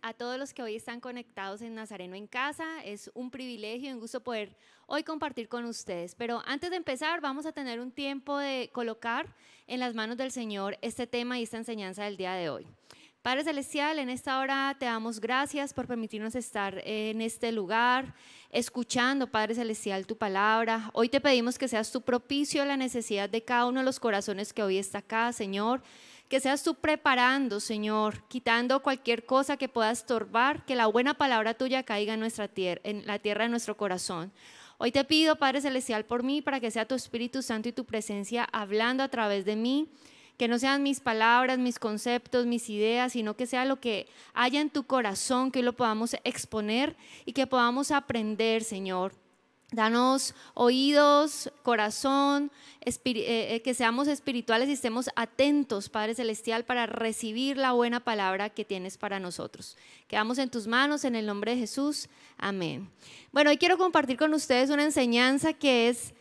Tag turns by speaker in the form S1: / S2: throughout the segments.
S1: a todos los que hoy están conectados en Nazareno en casa. Es un privilegio y un gusto poder hoy compartir con ustedes. Pero antes de empezar, vamos a tener un tiempo de colocar en las manos del Señor este tema y esta enseñanza del día de hoy. Padre Celestial, en esta hora te damos gracias por permitirnos estar en este lugar, escuchando, Padre Celestial, tu palabra. Hoy te pedimos que seas tu propicio a la necesidad de cada uno de los corazones que hoy está acá, Señor que seas tú preparando, Señor, quitando cualquier cosa que pueda estorbar, que la buena palabra tuya caiga en, nuestra tierra, en la tierra de nuestro corazón. Hoy te pido, Padre Celestial, por mí, para que sea tu Espíritu Santo y tu presencia hablando a través de mí, que no sean mis palabras, mis conceptos, mis ideas, sino que sea lo que haya en tu corazón, que lo podamos exponer y que podamos aprender, Señor. Danos oídos, corazón, eh, eh, que seamos espirituales y estemos atentos, Padre Celestial, para recibir la buena palabra que tienes para nosotros. Quedamos en tus manos, en el nombre de Jesús. Amén. Bueno, hoy quiero compartir con ustedes una enseñanza que es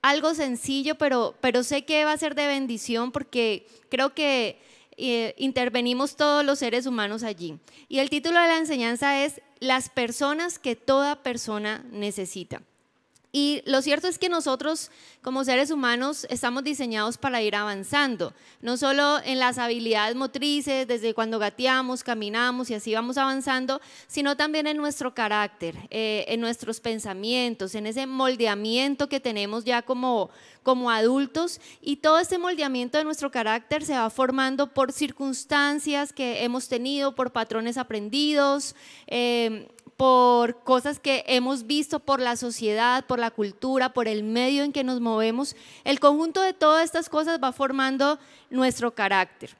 S1: algo sencillo, pero, pero sé que va a ser de bendición porque creo que eh, intervenimos todos los seres humanos allí. Y el título de la enseñanza es Las personas que toda persona necesita. Y lo cierto es que nosotros como seres humanos estamos diseñados para ir avanzando, no solo en las habilidades motrices, desde cuando gateamos, caminamos y así vamos avanzando, sino también en nuestro carácter, eh, en nuestros pensamientos, en ese moldeamiento que tenemos ya como, como adultos. Y todo ese moldeamiento de nuestro carácter se va formando por circunstancias que hemos tenido, por patrones aprendidos. Eh, por cosas que hemos visto por la sociedad, por la cultura, por el medio en que nos movemos. El conjunto de todas estas cosas va formando nuestro carácter.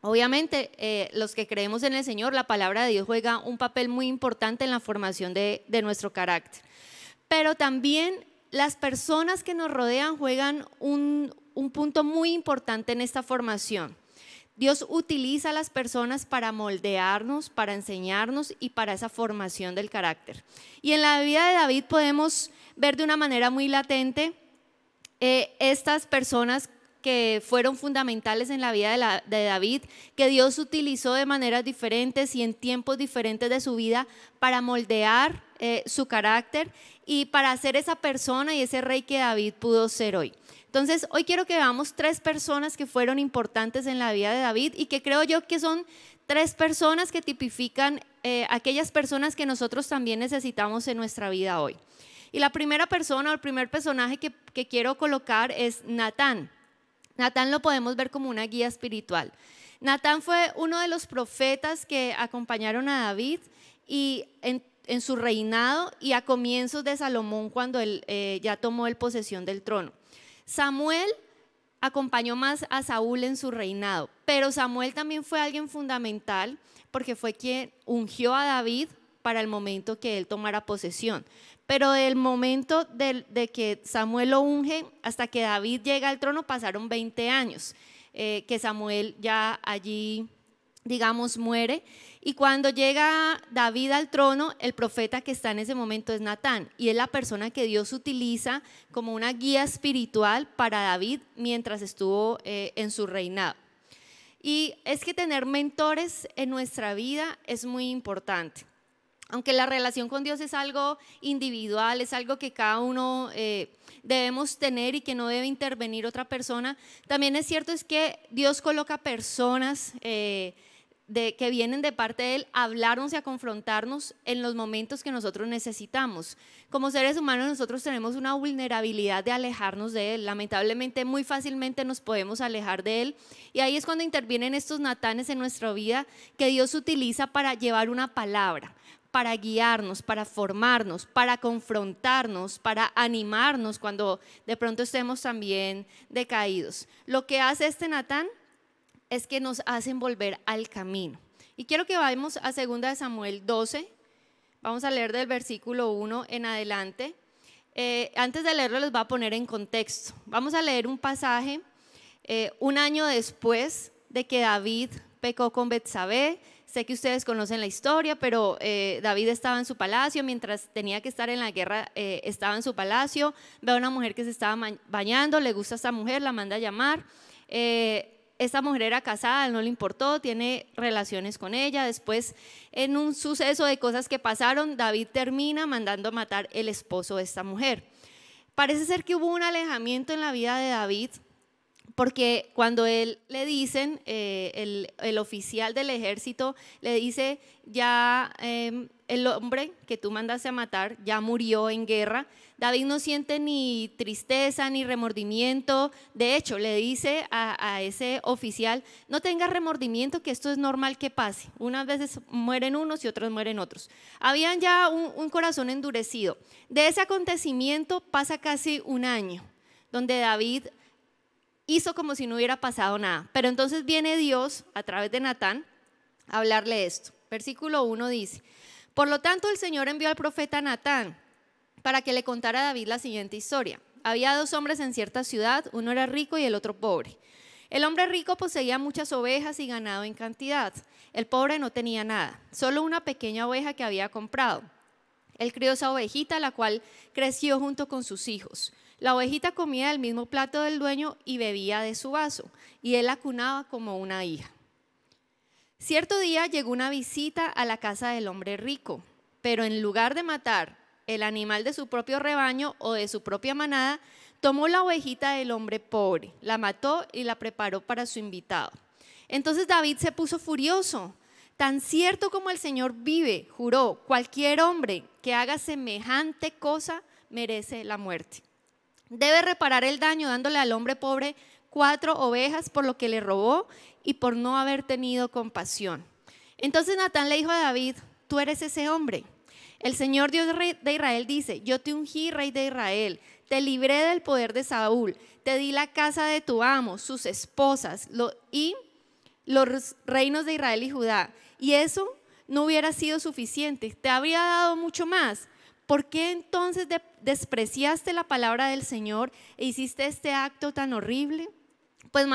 S1: Obviamente, eh, los que creemos en el Señor, la palabra de Dios juega un papel muy importante en la formación de, nuestro carácter. Pero también las personas que nos rodean juegan un punto muy importante en esta formación. Dios utiliza a las personas para moldearnos, para enseñarnos y para esa formación del carácter. Y en la vida de David podemos ver de una manera muy latente eh, estas personas que fueron fundamentales en la vida de, David, que Dios utilizó de maneras diferentes y en tiempos diferentes de su vida para moldear eh, su carácter y para ser esa persona y ese rey que David pudo ser hoy. Entonces, hoy quiero que veamos tres personas que fueron importantes en la vida de David y que creo yo que son tres personas que tipifican eh, aquellas personas que nosotros también necesitamos en nuestra vida hoy. Y la primera persona o el primer personaje que, quiero colocar es Natán. Natán lo podemos ver como una guía espiritual. Natán fue uno de los profetas que acompañaron a David y en, su reinado y a comienzos de Salomón cuando él eh, ya tomó el posesión del trono. Samuel acompañó más a Saúl en su reinado, pero Samuel también fue alguien fundamental porque fue quien ungió a David para el momento que él tomara posesión. Pero del momento de, que Samuel lo unge hasta que David llega al trono pasaron 20 años, eh, que Samuel ya allí, digamos, muere. Y cuando llega David al trono, el profeta que está en ese momento es Natán, y es la persona que Dios utiliza como una guía espiritual para David mientras estuvo eh, en su reinado. Y es que tener mentores en nuestra vida es muy importante. Aunque la relación con Dios es algo individual, es algo que cada uno eh, debemos tener y que no debe intervenir otra persona, también es cierto es que Dios coloca personas. Eh, de, que vienen de parte de Él a hablarnos y a confrontarnos en los momentos que nosotros necesitamos. Como seres humanos nosotros tenemos una vulnerabilidad de alejarnos de Él. Lamentablemente muy fácilmente nos podemos alejar de Él. Y ahí es cuando intervienen estos natanes en nuestra vida que Dios utiliza para llevar una palabra para guiarnos, para formarnos, para confrontarnos, para animarnos cuando de pronto estemos también decaídos. Lo que hace este Natán es que nos hacen volver al camino. Y quiero que vayamos a 2 Samuel 12, vamos a leer del versículo 1 en adelante. Eh, antes de leerlo les voy a poner en contexto. Vamos a leer un pasaje eh, un año después de que David pecó con Betsabé. Sé que ustedes conocen la historia, pero eh, David estaba en su palacio, mientras tenía que estar en la guerra, estaba en su palacio, ve a una mujer que se estaba bañando, le gusta a esta mujer, la manda a llamar esta mujer era casada, no le importó, tiene relaciones con ella. Después, en un suceso de cosas que pasaron, David termina mandando matar el esposo de esta mujer. Parece ser que hubo un alejamiento en la vida de David, porque cuando él le dicen, eh, el, oficial del ejército le dice, ya... Em, el hombre que tú mandaste a matar ya murió en guerra. David no siente ni tristeza ni remordimiento. De hecho, le dice a, ese oficial, no tenga remordimiento, que esto es normal que pase. Unas veces mueren unos y otros mueren otros. Habían ya un, un corazón endurecido. De ese acontecimiento pasa casi un año, donde David hizo como si no hubiera pasado nada. Pero entonces viene Dios a través de Natán a hablarle esto. Versículo 1 dice, por lo tanto, el Señor envió al profeta Natán para que le contara a David la siguiente historia. Había dos hombres en cierta ciudad, uno era rico y el otro pobre. El hombre rico poseía muchas ovejas y ganado en cantidad. El pobre no tenía nada, solo una pequeña oveja que había comprado. Él crió esa ovejita, la cual creció junto con sus hijos. La ovejita comía del mismo plato del dueño y bebía de su vaso, y él la cunaba como una hija. Cierto día llegó una visita a la casa del hombre rico, pero en lugar de matar el animal de su propio rebaño o de su propia manada, tomó la ovejita del hombre pobre, la mató y la preparó para su invitado. Entonces David se puso furioso. Tan cierto como el Señor vive, juró, cualquier hombre que haga semejante cosa merece la muerte. Debe reparar el daño dándole al hombre pobre cuatro ovejas por lo que le robó y por no haber tenido compasión. Entonces Natán le dijo a David, tú eres ese hombre. El Señor Dios de Israel dice, yo te ungí rey de Israel, te libré del poder de Saúl, te di la casa de tu amo, sus esposas y los reinos de Israel y Judá. Y eso no hubiera sido suficiente, te habría dado mucho más. ¿Por qué entonces despreciaste la palabra del Señor e hiciste este acto tan horrible? pues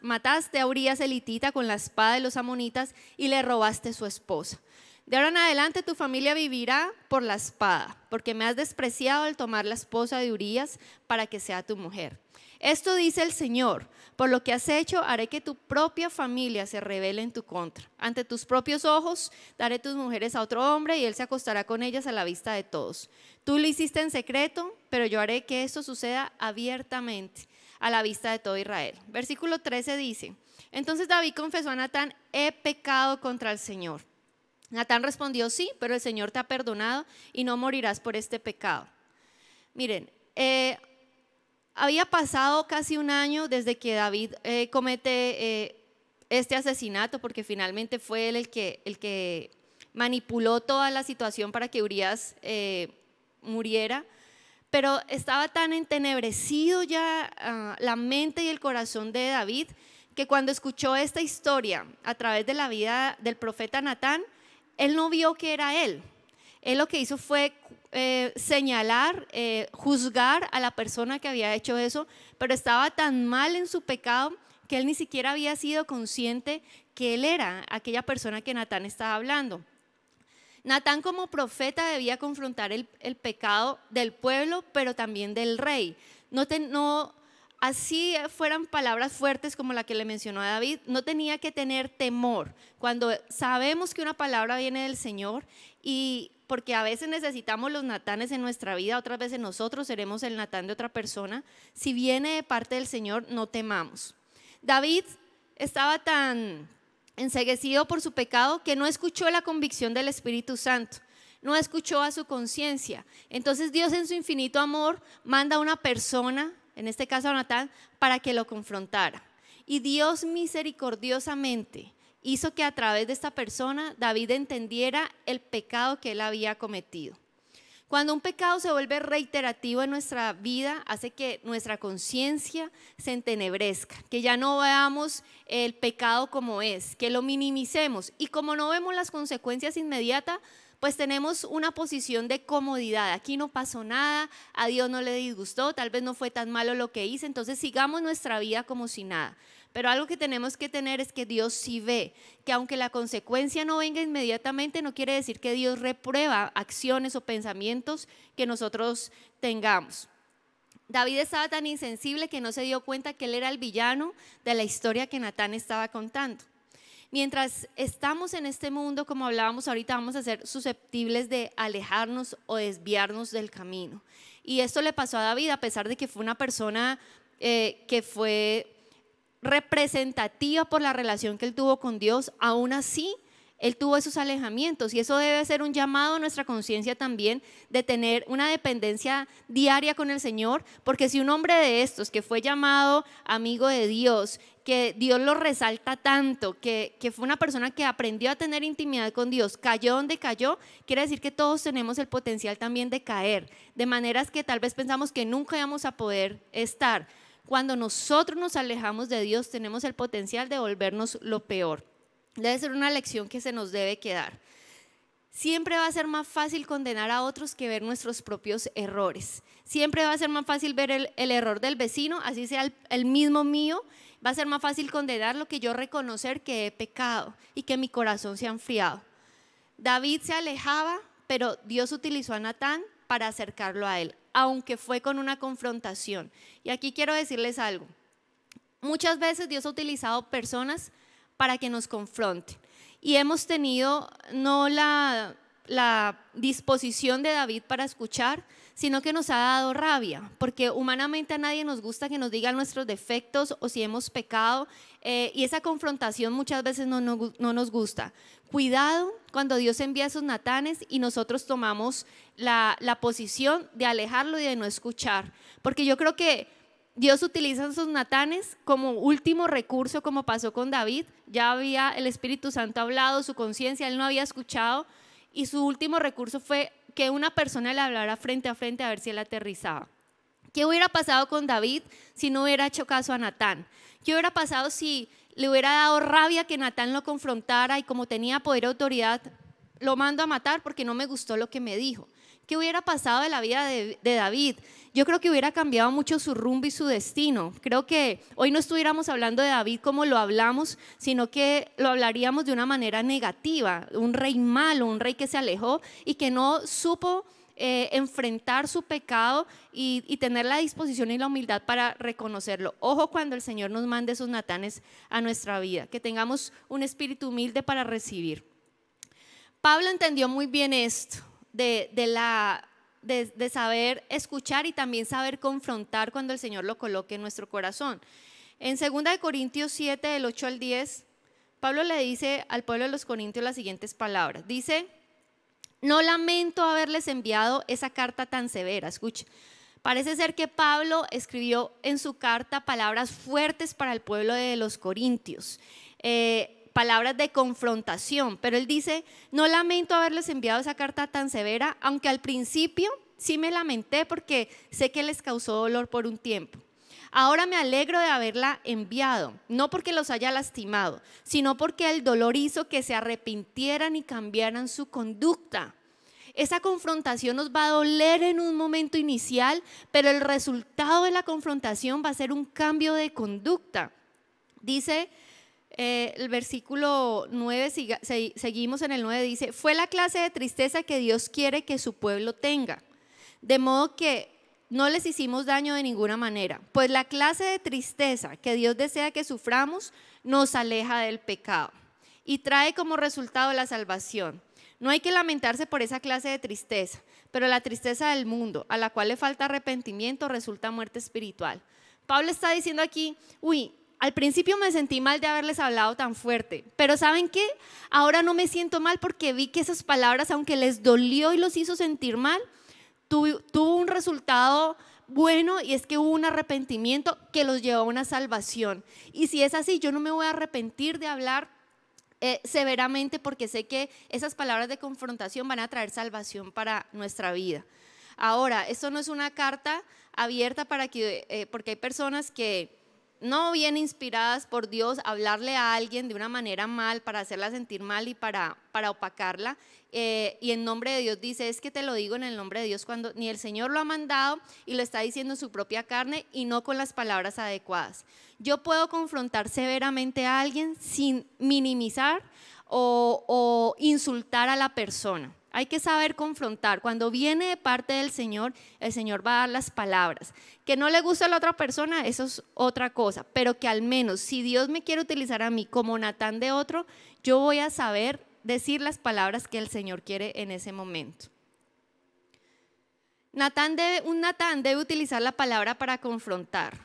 S1: mataste a Urias elitita con la espada de los amonitas y le robaste su esposa. De ahora en adelante tu familia vivirá por la espada, porque me has despreciado al tomar la esposa de Urias para que sea tu mujer. Esto dice el Señor, por lo que has hecho haré que tu propia familia se revele en tu contra. Ante tus propios ojos daré tus mujeres a otro hombre y él se acostará con ellas a la vista de todos. Tú lo hiciste en secreto, pero yo haré que esto suceda abiertamente a la vista de todo Israel. Versículo 13 dice, entonces David confesó a Natán, he pecado contra el Señor. Natán respondió, sí, pero el Señor te ha perdonado y no morirás por este pecado. Miren, eh, había pasado casi un año desde que David eh, comete eh, este asesinato, porque finalmente fue él que, el que manipuló toda la situación para que Urias muriera pero estaba tan entenebrecido ya ah, la mente y el corazón de David que cuando escuchó esta historia a través de la vida del profeta Natán, él no vio que era él. Él lo que hizo fue eh, señalar, eh, juzgar a la persona que había hecho eso, pero estaba tan mal en su pecado que él ni siquiera había sido consciente que él era aquella persona que Natán estaba hablando. Natán como profeta debía confrontar el, pecado del pueblo, pero también del rey. No, no, así fueran palabras fuertes como la que le mencionó a David, no tenía que tener temor. Cuando sabemos que una palabra viene del Señor y porque a veces necesitamos los natanes en nuestra vida, otras veces nosotros seremos el natán de otra persona, si viene de parte del Señor, no temamos. David estaba tan enseguecido por su pecado, que no escuchó la convicción del Espíritu Santo, no escuchó a su conciencia. Entonces Dios en su infinito amor manda a una persona, en este caso a Natán, para que lo confrontara. Y Dios misericordiosamente hizo que a través de esta persona David entendiera el pecado que él había cometido. Cuando un pecado se vuelve reiterativo en nuestra vida, hace que nuestra conciencia se entenebrezca, que ya no veamos el pecado como es, que lo minimicemos. Y como no vemos las consecuencias inmediatas, pues tenemos una posición de comodidad. Aquí no pasó nada, a Dios no le disgustó, tal vez no fue tan malo lo que hice, entonces sigamos nuestra vida como si nada. Pero algo que tenemos que tener es que Dios sí ve, que aunque la consecuencia no venga inmediatamente, no quiere decir que Dios reprueba acciones o pensamientos que nosotros tengamos. David estaba tan insensible que no se dio cuenta que él era el villano de la historia que Natán estaba contando. Mientras estamos en este mundo, como hablábamos ahorita, vamos a ser susceptibles de alejarnos o desviarnos del camino. Y esto le pasó a David, a pesar de que fue una persona eh, que fue representativa por la relación que él tuvo con Dios, aún así él tuvo esos alejamientos y eso debe ser un llamado a nuestra conciencia también de tener una dependencia diaria con el Señor, porque si un hombre de estos que fue llamado amigo de Dios, que Dios lo resalta tanto, que, fue una persona que aprendió a tener intimidad con Dios, cayó donde cayó, quiere decir que todos tenemos el potencial también de caer, de maneras que tal vez pensamos que nunca íbamos a poder estar cuando nosotros nos alejamos de Dios, tenemos el potencial de volvernos lo peor. Debe ser una lección que se nos debe quedar. Siempre va a ser más fácil condenar a otros que ver nuestros propios errores. Siempre va a ser más fácil ver el, error del vecino, así sea el, mismo mío. Va a ser más fácil condenar lo que yo reconocer que he pecado y que mi corazón se ha enfriado. David se alejaba, pero Dios utilizó a Natán para acercarlo a él aunque fue con una confrontación. Y aquí quiero decirles algo. Muchas veces Dios ha utilizado personas para que nos confronten. Y hemos tenido no la la disposición de David para escuchar, sino que nos ha dado rabia, porque humanamente a nadie nos gusta que nos digan nuestros defectos o si hemos pecado, eh, y esa confrontación muchas veces no, nos gusta. Cuidado cuando Dios envía a sus natanes y nosotros tomamos la, posición de alejarlo y de no escuchar, porque yo creo que Dios utiliza a sus natanes como último recurso, como pasó con David, ya había el Espíritu Santo hablado, su conciencia, él no había escuchado, y su último recurso fue que una persona le hablara frente a frente a ver si él aterrizaba. ¿Qué hubiera pasado con David si no hubiera hecho caso a Natán? ¿Qué hubiera pasado si le hubiera dado rabia que Natán lo confrontara y como tenía poder y autoridad, lo mando a matar porque no me gustó lo que me dijo? ¿Qué hubiera pasado de la vida de, David? Yo creo que hubiera cambiado mucho su rumbo y su destino. Creo que hoy no estuviéramos hablando de David como lo hablamos, sino que lo hablaríamos de una manera negativa, un rey malo, un rey que se alejó y que no supo eh, enfrentar su pecado y, y, tener la disposición y la humildad para reconocerlo. Ojo cuando el Señor nos mande esos natanes a nuestra vida, que tengamos un espíritu humilde para recibir. Pablo entendió muy bien esto de, la de, saber escuchar y también saber confrontar cuando el Señor lo coloque en nuestro corazón. En 2 Corintios 7, del 8 al 10, Pablo le dice al pueblo de los Corintios las siguientes palabras. Dice, no lamento haberles enviado esa carta tan severa, escuche. Parece ser que Pablo escribió en su carta palabras fuertes para el pueblo de los Corintios. Eh, palabras de confrontación, pero él dice, no lamento haberles enviado esa carta tan severa, aunque al principio sí me lamenté porque sé que les causó dolor por un tiempo. Ahora me alegro de haberla enviado, no porque los haya lastimado, sino porque el dolor hizo que se arrepintieran y cambiaran su conducta. Esa confrontación nos va a doler en un momento inicial, pero el resultado de la confrontación va a ser un cambio de conducta. Dice eh, el versículo 9, seguimos en el 9, dice, fue la clase de tristeza que Dios quiere que su pueblo tenga, de modo que no les hicimos daño de ninguna manera, pues la clase de tristeza que Dios desea que suframos nos aleja del pecado y trae como resultado la salvación. No hay que lamentarse por esa clase de tristeza, pero la tristeza del mundo, a la cual le falta arrepentimiento, resulta muerte espiritual. Pablo está diciendo aquí, uy, al principio me sentí mal de haberles hablado tan fuerte, pero ¿saben qué? Ahora no me siento mal porque vi que esas palabras, aunque les dolió y los hizo sentir mal, tuvo un resultado bueno y es que hubo un arrepentimiento que los llevó a una salvación. Y si es así, yo no me voy a arrepentir de hablar eh, severamente porque sé que esas palabras de confrontación van a traer salvación para nuestra vida. Ahora, esto no es una carta abierta para que, eh, porque hay personas que no bien inspiradas por Dios, hablarle a alguien de una manera mal para hacerla sentir mal y para, para opacarla. Eh, y en nombre de Dios dice, es que te lo digo en el nombre de Dios cuando ni el Señor lo ha mandado y lo está diciendo en su propia carne y no con las palabras adecuadas. Yo puedo confrontar severamente a alguien sin minimizar o insultar a la persona. Hay que saber confrontar. Cuando viene de parte del Señor, el Señor va a dar las palabras. Que no le guste a la otra persona, eso es otra cosa. Pero que al menos si Dios me quiere utilizar a mí como Natán de otro, yo voy a saber decir las palabras que el Señor quiere en ese momento. debe, un Natán debe utilizar la palabra para confrontar.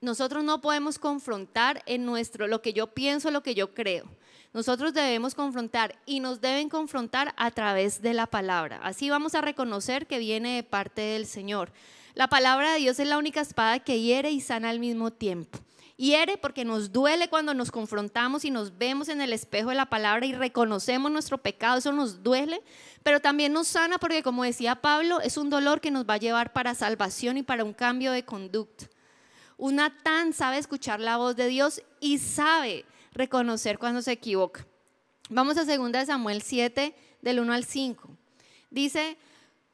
S1: Nosotros no podemos confrontar en nuestro lo que yo pienso, lo que yo creo. Nosotros debemos confrontar y nos deben confrontar a través de la palabra. Así vamos a reconocer que viene de parte del Señor. La palabra de Dios es la única espada que hiere y sana al mismo tiempo. Hiere porque nos duele cuando nos confrontamos y nos vemos en el espejo de la palabra y reconocemos nuestro pecado, eso nos duele, pero también nos sana porque como decía Pablo, es un dolor que nos va a llevar para salvación y para un cambio de conducta. Una tan sabe escuchar la voz de Dios y sabe reconocer cuando se equivoca. Vamos a 2 Samuel 7, del 1 al 5. Dice,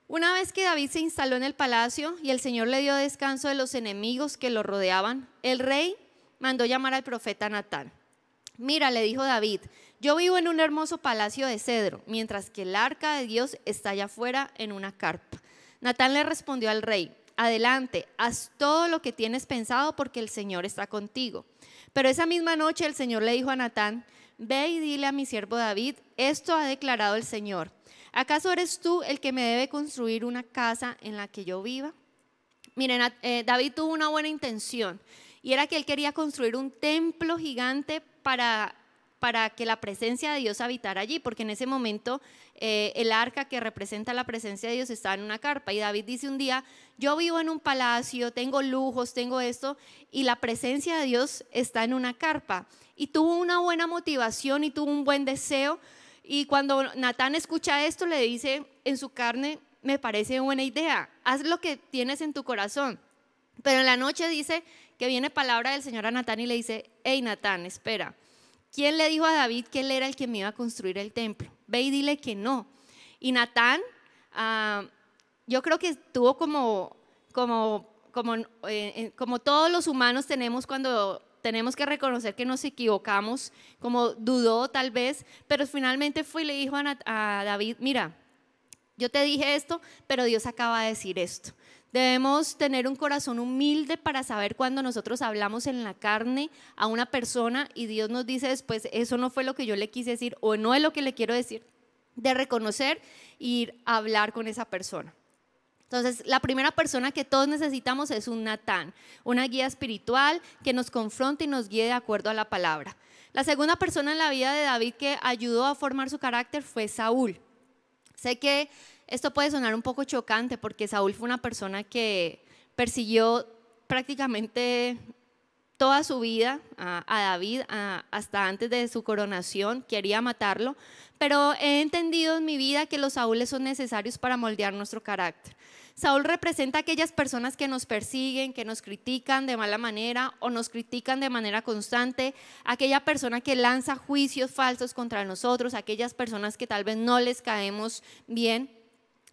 S1: una vez que David se instaló en el palacio y el Señor le dio descanso de los enemigos que lo rodeaban, el rey mandó llamar al profeta Natán. Mira, le dijo David, yo vivo en un hermoso palacio de cedro, mientras que el arca de Dios está allá afuera en una carpa. Natán le respondió al rey, adelante, haz todo lo que tienes pensado porque el Señor está contigo. Pero esa misma noche el Señor le dijo a Natán, ve y dile a mi siervo David, esto ha declarado el Señor. ¿Acaso eres tú el que me debe construir una casa en la que yo viva? Miren, eh, David tuvo una buena intención y era que él quería construir un templo gigante para para que la presencia de Dios habitara allí, porque en ese momento eh, el arca que representa la presencia de Dios está en una carpa. Y David dice un día, yo vivo en un palacio, tengo lujos, tengo esto, y la presencia de Dios está en una carpa. Y tuvo una buena motivación y tuvo un buen deseo. Y cuando Natán escucha esto, le dice en su carne, me parece buena idea, haz lo que tienes en tu corazón. Pero en la noche dice que viene palabra del Señor a Natán y le dice, hey Natán, espera, ¿Quién le dijo a David que él era el que me iba a construir el templo? Ve y dile que no. Y Natán, ah, yo creo que tuvo como, como, eh, eh, como todos los humanos tenemos cuando tenemos que reconocer que nos equivocamos, como dudó tal vez, pero finalmente fue y le dijo a, David, mira, yo te dije esto, pero Dios acaba de decir esto. Debemos tener un corazón humilde para saber cuando nosotros hablamos en la carne a una persona y Dios nos dice después, eso no fue lo que yo le quise decir o no es lo que le quiero decir, de reconocer y ir a hablar con esa persona. Entonces, la primera persona que todos necesitamos es un Natán, una guía espiritual que nos confronte y nos guíe de acuerdo a la palabra. La segunda persona en la vida de David que ayudó a formar su carácter fue Saúl. Sé que esto puede sonar un poco chocante porque Saúl fue una persona que persiguió prácticamente toda su vida a, David, hasta antes de su coronación, quería matarlo, pero he entendido en mi vida que los Saúles son necesarios para moldear nuestro carácter. Saúl representa a aquellas personas que nos persiguen, que nos critican de mala manera o nos critican de manera constante, aquella persona que lanza juicios falsos contra nosotros, aquellas personas que tal vez no les caemos bien.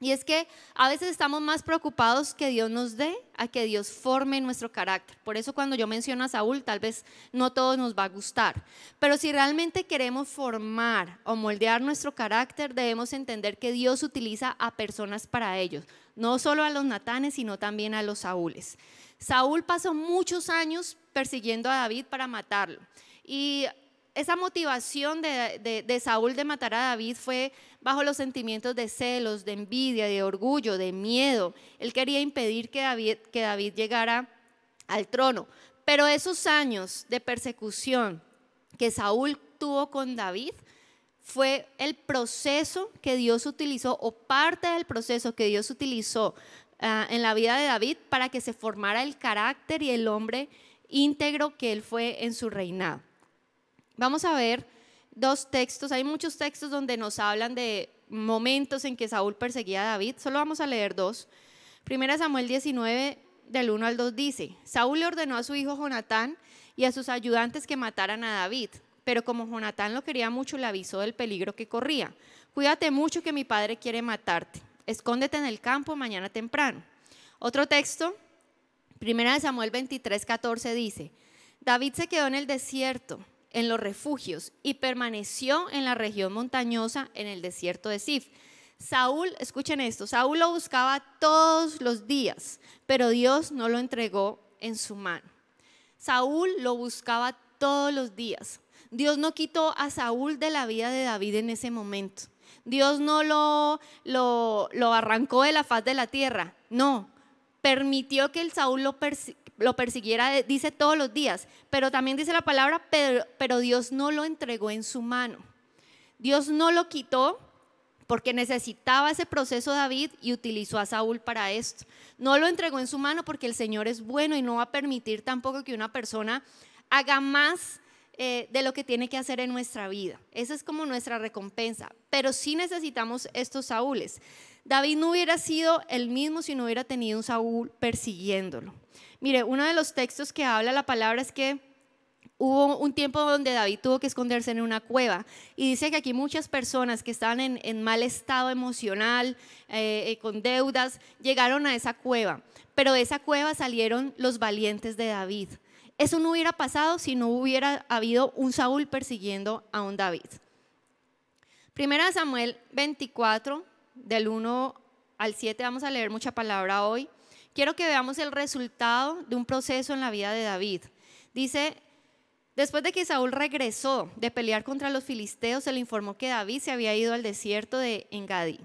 S1: Y es que a veces estamos más preocupados que Dios nos dé a que Dios forme nuestro carácter. Por eso cuando yo menciono a Saúl, tal vez no todos nos va a gustar. Pero si realmente queremos formar o moldear nuestro carácter, debemos entender que Dios utiliza a personas para ellos. No solo a los Natanes, sino también a los Saúles. Saúl pasó muchos años persiguiendo a David para matarlo. Y esa motivación de, de Saúl de matar a David fue bajo los sentimientos de celos, de envidia, de orgullo, de miedo. Él quería impedir que David, llegara al trono. Pero esos años de persecución que Saúl tuvo con David fue el proceso que Dios utilizó o parte del proceso que Dios utilizó ah, en la vida de David para que se formara el carácter y el hombre íntegro que él fue en su reinado. Vamos a ver dos textos, hay muchos textos donde nos hablan de momentos en que Saúl perseguía a David, solo vamos a leer dos. Primera Samuel 19, del 1 al 2 dice, Saúl le ordenó a su hijo Jonatán y a sus ayudantes que mataran a David, pero como Jonatán lo quería mucho, le avisó del peligro que corría. Cuídate mucho que mi padre quiere matarte. Escóndete en el campo mañana temprano. Otro texto, Primera de Samuel 23, 14 dice, David se quedó en el desierto en los refugios y permaneció en la región montañosa en el desierto de Sif. Saúl, escuchen esto, Saúl lo buscaba todos los días, pero Dios no lo entregó en su mano. Saúl lo buscaba todos los días. Dios no quitó a Saúl de la vida de David en ese momento. Dios no lo, lo, lo arrancó de la faz de la tierra. No, permitió que el Saúl lo, lo persiguiera, eh, dice todos los días, pero también dice la palabra, pero, Dios no lo entregó en su mano. Dios no lo quitó porque necesitaba ese proceso David y utilizó a Saúl para esto. No lo entregó en su mano porque el Señor es bueno y no va a permitir tampoco que una persona haga más eh, de lo que tiene que hacer en nuestra vida. Esa es como nuestra recompensa. Pero sí necesitamos estos Saúles. David no hubiera sido el mismo si no hubiera tenido un Saúl persiguiéndolo. Mire, uno de los textos que habla la palabra es que hubo un tiempo donde David tuvo que esconderse en una cueva y dice que aquí muchas personas que estaban en, mal estado emocional, eh, eh, con deudas, llegaron a esa cueva, pero de esa cueva salieron los valientes de David. Eso no hubiera pasado si no hubiera habido un Saúl persiguiendo a un David. Primera Samuel 24, del 1 al 7, vamos a leer mucha palabra hoy. Quiero que veamos el resultado de un proceso en la vida de David. Dice, después de que Saúl regresó de pelear contra los filisteos, se le informó que David se había ido al desierto de Engadí.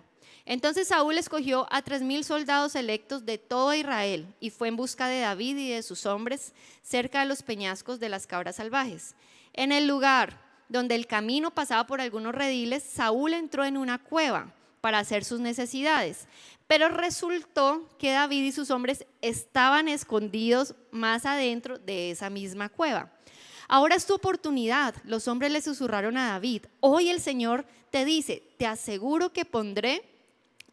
S1: Entonces Saúl escogió a tres mil soldados electos de todo Israel y fue en busca de David y de sus hombres cerca de los peñascos de las cabras salvajes. En el lugar donde el camino pasaba por algunos rediles, Saúl entró en una cueva para hacer sus necesidades. Pero resultó que David y sus hombres estaban escondidos más adentro de esa misma cueva. Ahora es tu oportunidad. Los hombres le susurraron a David, hoy el Señor te dice, te aseguro que pondré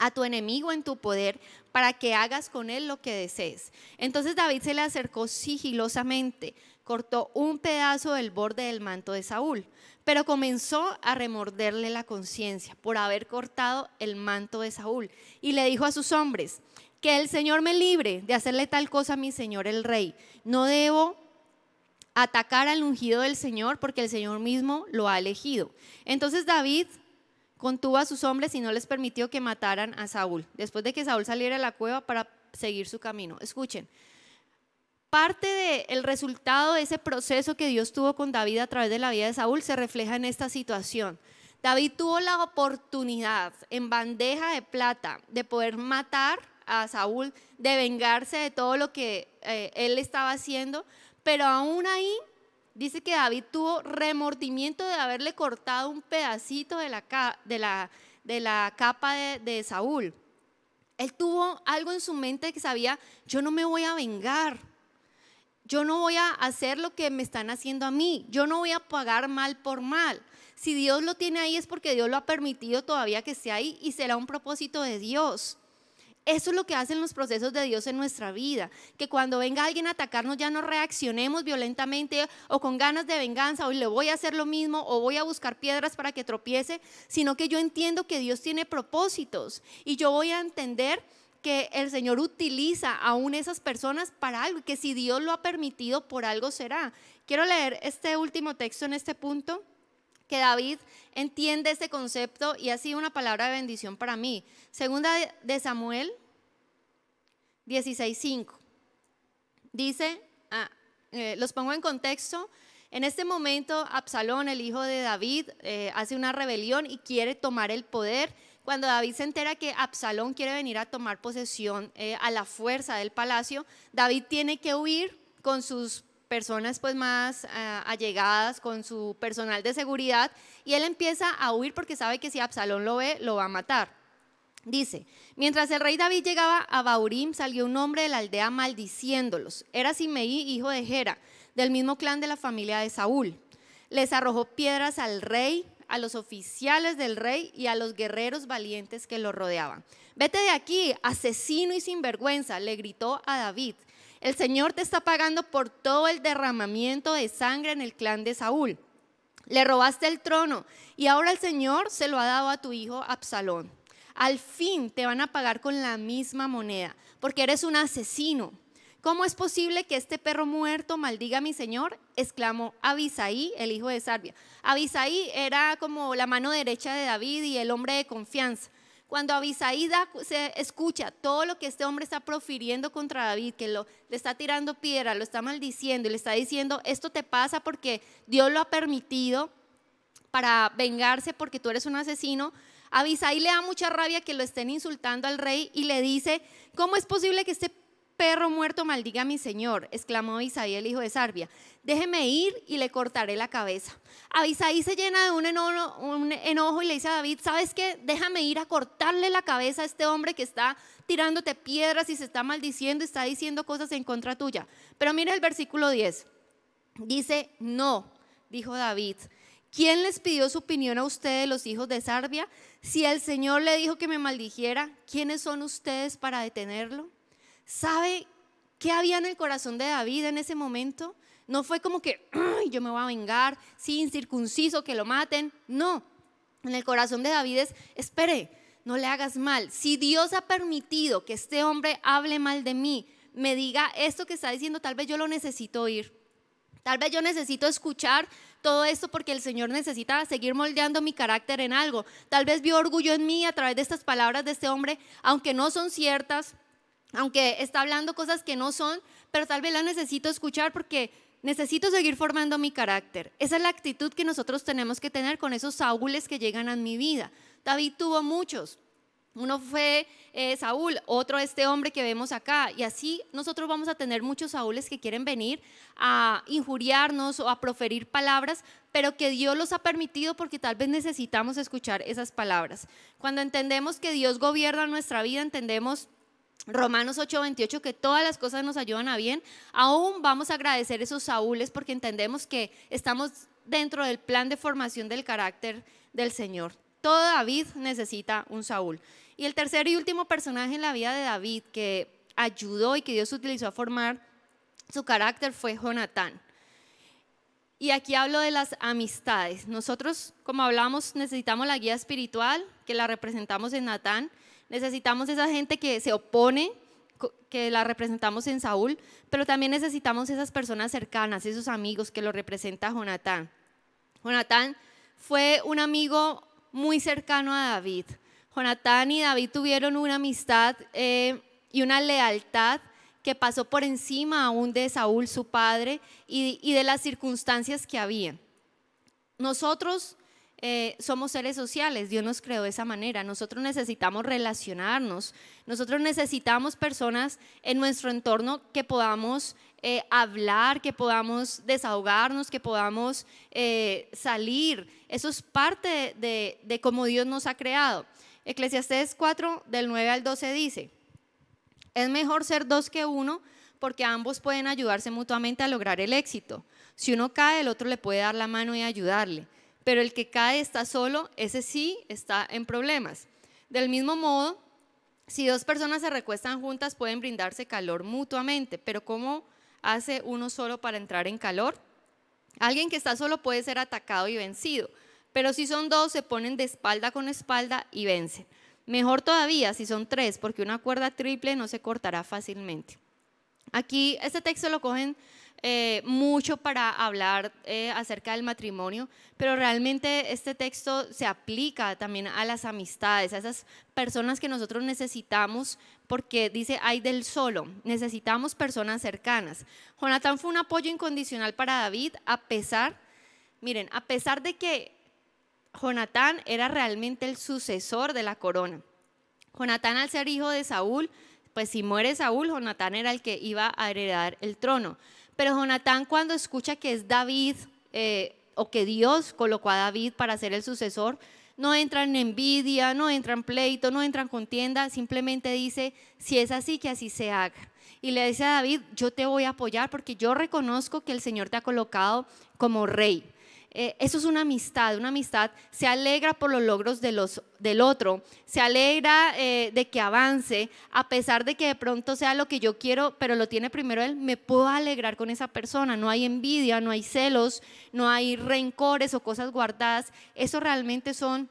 S1: a tu enemigo en tu poder para que hagas con él lo que desees. Entonces David se le acercó sigilosamente, cortó un pedazo del borde del manto de Saúl, pero comenzó a remorderle la conciencia por haber cortado el manto de Saúl. Y le dijo a sus hombres, que el Señor me libre de hacerle tal cosa a mi Señor el rey. No debo atacar al ungido del Señor porque el Señor mismo lo ha elegido. Entonces David Contuvo a sus hombres y no les permitió que mataran a Saúl, después de que Saúl saliera de la cueva para seguir su camino. Escuchen, parte del el resultado de ese proceso que Dios tuvo con David a través de la vida de Saúl se refleja en esta situación. David tuvo la oportunidad en bandeja de plata de poder matar a Saúl, de vengarse de todo lo que eh, él estaba haciendo, pero aún ahí dice que David tuvo remordimiento de haberle cortado un pedacito de la, de la, de la capa de, de Saúl. Él tuvo algo en su mente que sabía, yo no me voy a vengar, yo no voy a hacer lo que me están haciendo a mí, yo no voy a pagar mal por mal. Si Dios lo tiene ahí es porque Dios lo ha permitido todavía que esté ahí y será un propósito de Dios. Eso es lo que hacen los procesos de Dios en nuestra vida, que cuando venga alguien a atacarnos ya no reaccionemos violentamente o con ganas de venganza, o le voy a hacer lo mismo o voy a buscar piedras para que tropiece, sino que yo entiendo que Dios tiene propósitos y yo voy a entender que el Señor utiliza aún esas personas para algo, que si Dios lo ha permitido, por algo será. Quiero leer este último texto en este punto que David entiende este concepto y ha sido una palabra de bendición para mí. Segunda de Samuel 16:5. Dice, ah, eh, los pongo en contexto. En este momento, Absalón, el hijo de David, eh, hace una rebelión y quiere tomar el poder. Cuando David se entera que Absalón quiere venir a tomar posesión eh, a la fuerza del palacio, David tiene que huir con sus personas pues más ah, allegadas con su personal de seguridad y él empieza a huir porque sabe que si Absalón lo ve, lo va a matar. Dice, mientras el rey David llegaba a Baurim, salió un hombre de la aldea maldiciéndolos. Era Simeí, hijo de Gera, del mismo clan de la familia de Saúl. Les arrojó piedras al rey, a los oficiales del rey y a los guerreros valientes que lo rodeaban. Vete de aquí, asesino y sinvergüenza, le gritó a David. El Señor te está pagando por todo el derramamiento de sangre en el clan de Saúl. Le robaste el trono y ahora el Señor se lo ha dado a tu hijo Absalón. Al fin te van a pagar con la misma moneda, porque eres un asesino. ¿Cómo es posible que este perro muerto maldiga a mi señor? exclamó Abisaí, el hijo de Sarbia. Abisaí era como la mano derecha de David y el hombre de confianza. Cuando Abisaí se escucha todo lo que este hombre está profiriendo contra David, que lo, le está tirando piedra, lo está maldiciendo y le está diciendo, esto te pasa porque Dios lo ha permitido para vengarse porque tú eres un asesino, Abisaí le da mucha rabia que lo estén insultando al rey y le dice, ¿cómo es posible que este perro muerto maldiga a mi señor, exclamó Abisai, el hijo de Sarbia. Déjeme ir y le cortaré la cabeza. Abisai se llena de un enojo, y le dice a David, ¿sabes qué? Déjame ir a cortarle la cabeza a este hombre que está tirándote piedras y se está maldiciendo, está diciendo cosas en contra tuya. Pero mira el versículo 10. Dice, no, dijo David. ¿Quién les pidió su opinión a ustedes, los hijos de Sarbia? Si el Señor le dijo que me maldijera, ¿quiénes son ustedes para detenerlo? ¿Sabe qué había en el corazón de David en ese momento? No fue como que yo me voy a vengar, sí, incircunciso, que lo maten. No, en el corazón de David es, espere, no le hagas mal. Si Dios ha permitido que este hombre hable mal de mí, me diga esto que está diciendo, tal vez yo lo necesito oír. Tal vez yo necesito escuchar todo esto porque el Señor necesita seguir moldeando mi carácter en algo. Tal vez vio orgullo en mí a través de estas palabras de este hombre, aunque no son ciertas, aunque está hablando cosas que no son, pero tal vez la necesito escuchar porque necesito seguir formando mi carácter. Esa es la actitud que nosotros tenemos que tener con esos Saúles que llegan a mi vida. David tuvo muchos. Uno fue eh, Saúl, otro este hombre que vemos acá. Y así nosotros vamos a tener muchos Saúles que quieren venir a injuriarnos o a proferir palabras, pero que Dios los ha permitido porque tal vez necesitamos escuchar esas palabras. Cuando entendemos que Dios gobierna nuestra vida, entendemos Romanos 8:28, que todas las cosas nos ayudan a bien, aún vamos a agradecer esos saúles porque entendemos que estamos dentro del plan de formación del carácter del Señor. Todo David necesita un Saúl. Y el tercer y último personaje en la vida de David que ayudó y que Dios utilizó a formar su carácter fue Jonatán. Y aquí hablo de las amistades. Nosotros, como hablamos, necesitamos la guía espiritual que la representamos en Natán Necesitamos esa gente que se opone, que la representamos en Saúl, pero también necesitamos esas personas cercanas, esos amigos que lo representa Jonatán. Jonatán fue un amigo muy cercano a David. Jonatán y David tuvieron una amistad eh, y una lealtad que pasó por encima aún de Saúl, su padre, y, y de las circunstancias que había. Nosotros eh, somos seres sociales, Dios nos creó de esa manera, nosotros necesitamos relacionarnos, nosotros necesitamos personas en nuestro entorno que podamos eh, hablar, que podamos desahogarnos, que podamos eh, salir, eso es parte de, cómo Dios nos ha creado. Eclesiastés 4 del 9 al 12 dice, es mejor ser dos que uno porque ambos pueden ayudarse mutuamente a lograr el éxito. Si uno cae, el otro le puede dar la mano y ayudarle pero el que cae está solo, ese sí está en problemas. Del mismo modo, si dos personas se recuestan juntas pueden brindarse calor mutuamente, pero ¿cómo hace uno solo para entrar en calor? Alguien que está solo puede ser atacado y vencido, pero si son dos se ponen de espalda con espalda y vencen. Mejor todavía si son tres, porque una cuerda triple no se cortará fácilmente. Aquí este texto lo cogen eh, mucho para hablar eh, acerca del matrimonio, pero realmente este texto se aplica también a las amistades, a esas personas que nosotros necesitamos, porque dice, hay del solo, necesitamos personas cercanas. Jonathan fue un apoyo incondicional para David, a pesar, miren, a pesar de que Jonatán era realmente el sucesor de la corona. Jonatán al ser hijo de Saúl, pues si muere Saúl, Jonatán era el que iba a heredar el trono. Pero Jonatán cuando escucha que es David eh, o que Dios colocó a David para ser el sucesor, no entra en envidia, no entra en pleito, no entra en contienda, simplemente dice, si es así, que así se haga. Y le dice a David, yo te voy a apoyar porque yo reconozco que el Señor te ha colocado como rey. Eh, eso es una amistad, una amistad se alegra por los logros de los, del otro, se alegra eh, de que avance, a pesar de que de pronto sea lo que yo quiero, pero lo tiene primero él, me puedo alegrar con esa persona, no hay envidia, no hay celos, no hay rencores o cosas guardadas, eso realmente son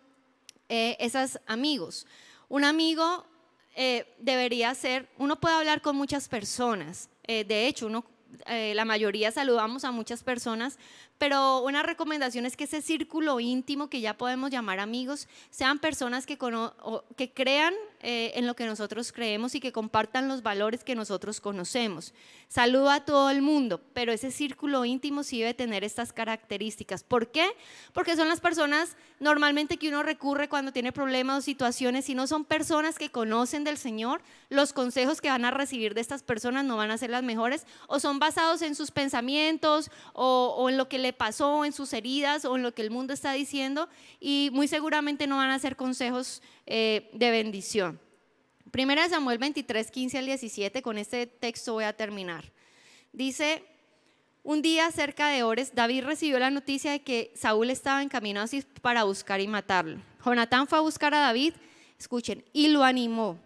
S1: eh, esos amigos. Un amigo debería ser, uno puede hablar con muchas personas, de hecho, uno la mayoría saludamos a muchas personas, pero una recomendación es que ese círculo íntimo que ya podemos llamar amigos sean personas que, que crean eh, en lo que nosotros creemos y que compartan los valores que nosotros conocemos. Saludo a todo el mundo, pero ese círculo íntimo sí debe tener estas características. ¿Por qué? Porque son las personas normalmente que uno recurre cuando tiene problemas o situaciones y no son personas que conocen del Señor, los consejos que van a recibir de estas personas no van a ser las mejores o son basados en sus pensamientos o en lo que le pasó, en sus heridas o en lo que el mundo está diciendo y muy seguramente no van a ser consejos eh, de bendición. Primera de Samuel 23, 15 al 17, con este texto voy a terminar. Dice, un día cerca de Ores, David recibió la noticia de que Saúl estaba en camino encaminado para buscar y matarlo. Jonatán fue a buscar a David, escuchen, y lo animó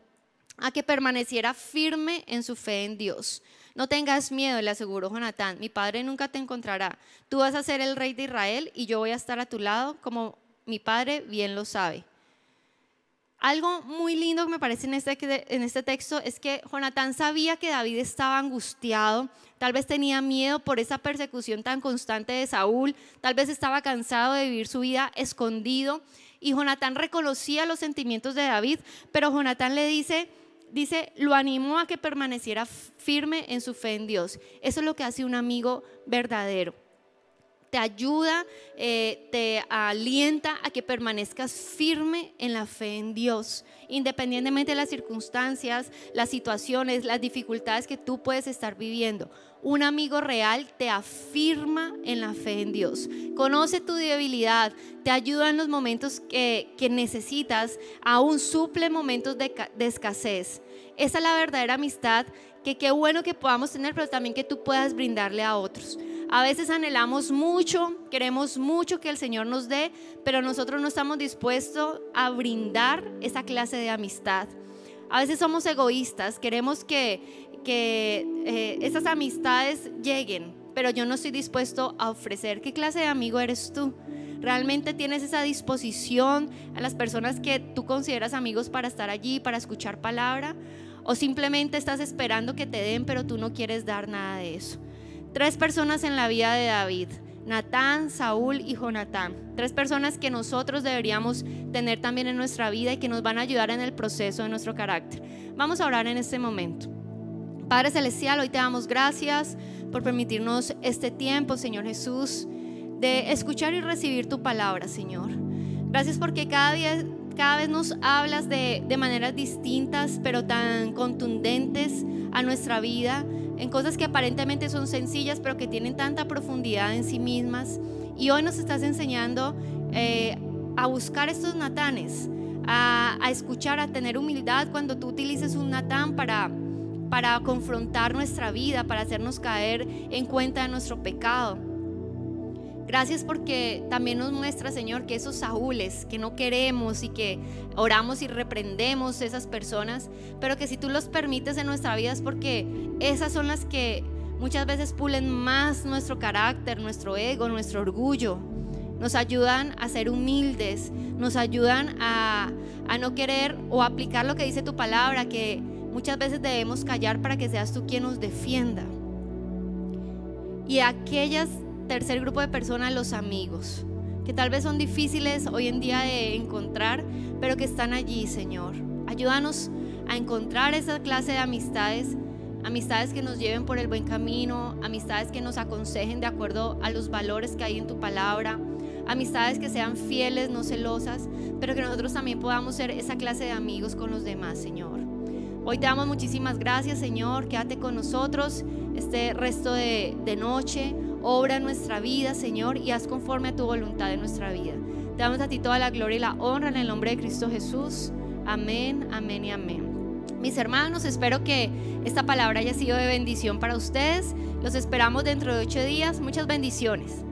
S1: a que permaneciera firme en su fe en Dios. No tengas miedo, le aseguró Jonatán, mi padre nunca te encontrará. Tú vas a ser el rey de Israel y yo voy a estar a tu lado como mi padre bien lo sabe. Algo muy lindo que me parece en este, en este texto es que Jonatán sabía que David estaba angustiado, tal vez tenía miedo por esa persecución tan constante de Saúl, tal vez estaba cansado de vivir su vida escondido y Jonatán reconocía los sentimientos de David, pero Jonatán le dice, dice, lo animó a que permaneciera firme en su fe en Dios. Eso es lo que hace un amigo verdadero te ayuda, eh, te alienta a que permanezcas firme en la fe en Dios, independientemente de las circunstancias, las situaciones, las dificultades que tú puedes estar viviendo. Un amigo real te afirma en la fe en Dios, conoce tu debilidad, te ayuda en los momentos que, necesitas, aún suple momentos de, de escasez. Esa es la verdadera amistad que qué bueno que podamos tener, pero también que tú puedas brindarle a otros. A veces anhelamos mucho, queremos mucho que el Señor nos dé, pero nosotros no estamos dispuestos a brindar esa clase de amistad. A veces somos egoístas, queremos que, que eh, esas amistades lleguen, pero yo no estoy dispuesto a ofrecer. ¿Qué clase de amigo eres tú? realmente tienes esa disposición a las personas que tú consideras amigos para estar allí, para escuchar palabra, o simplemente estás esperando que te den, pero tú no quieres dar nada de eso. Tres personas en la vida de David, Natán, Saúl y Jonatán. Tres personas que nosotros deberíamos tener también en nuestra vida y que nos van a ayudar en el proceso de nuestro carácter. Vamos a orar en este momento. Padre Celestial, hoy te damos gracias por permitirnos este tiempo, Señor Jesús, de escuchar y recibir tu palabra, Señor. Gracias porque cada día cada vez nos hablas de, de, maneras distintas, pero tan contundentes a nuestra vida en cosas que aparentemente son sencillas, pero que tienen tanta profundidad en sí mismas. Y hoy nos estás enseñando eh, a buscar estos natanes, a, a, escuchar, a tener humildad cuando tú utilices un natán para, para confrontar nuestra vida, para hacernos caer en cuenta de nuestro pecado. Gracias porque también nos muestra, Señor, que esos saúles que no queremos y que oramos y reprendemos esas personas, pero que si tú los permites en nuestra vida es porque esas son las que muchas veces pulen más nuestro carácter, nuestro ego, nuestro orgullo. Nos ayudan a ser humildes, nos ayudan a, a no querer o aplicar lo que dice tu palabra, que muchas veces debemos callar para que seas tú quien nos defienda. Y aquellas tercer grupo de personas, los amigos, que tal vez son difíciles hoy en día de encontrar, pero que están allí, Señor. Ayúdanos a encontrar esa clase de amistades, amistades que nos lleven por el buen camino, amistades que nos aconsejen de acuerdo a los valores que hay en tu palabra, amistades que sean fieles, no celosas, pero que nosotros también podamos ser esa clase de amigos con los demás, Señor. Hoy te damos muchísimas gracias, Señor. Quédate con nosotros este resto de, de noche. Obra en nuestra vida, Señor, y haz conforme a tu voluntad en nuestra vida. Te damos a ti toda la gloria y la honra en el nombre de Cristo Jesús. Amén, amén y amén. Mis hermanos, espero que esta palabra haya sido de bendición para ustedes. Los esperamos dentro de ocho días. Muchas bendiciones.